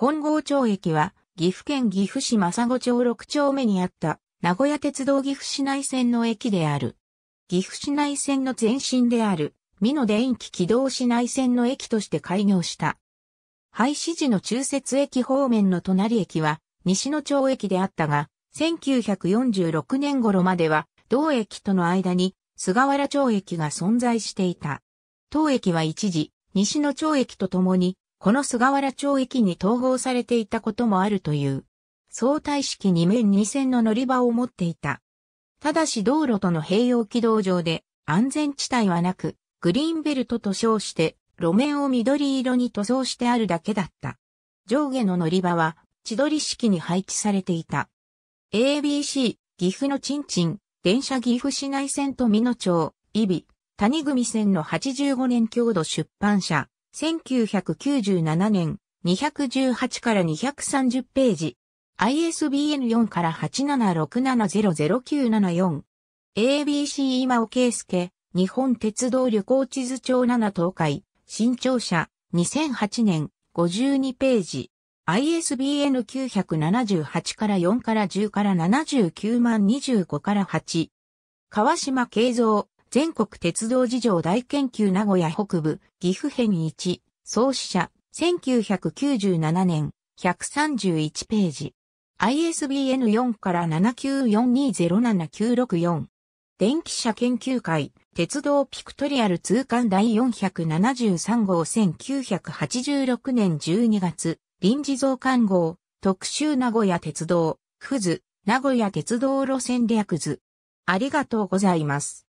本郷町駅は、岐阜県岐阜市正子町6丁目にあった、名古屋鉄道岐阜市内線の駅である。岐阜市内線の前身である、美濃電気軌道市内線の駅として開業した。廃止時の中節駅方面の隣駅は、西野町駅であったが、1946年頃までは、同駅との間に、菅原町駅が存在していた。当駅は一時、西野町駅と共に、この菅原町駅に統合されていたこともあるという。相対式2面2線の乗り場を持っていた。ただし道路との併用軌道上で安全地帯はなく、グリーンベルトと称して路面を緑色に塗装してあるだけだった。上下の乗り場は千鳥式に配置されていた。ABC、岐阜のちんちん、電車岐阜市内線と美濃町、伊比、谷組線の85年郷土出版社、1997年、218から230ページ。ISBN4 から876700974。ABC 今尾啓介、日本鉄道旅行地図帳7東海、新庁舎、2008年、52ページ。ISBN 978から4から10から79万25から8。川島慶三、全国鉄道事情大研究名古屋北部、岐阜編1、創始者、1997年、131ページ。ISBN 4から79420794。電気車研究会、鉄道ピクトリアル通貫第473号1986年12月、臨時増刊号、特集名古屋鉄道、クズ、名古屋鉄道路線略図。ありがとうございます。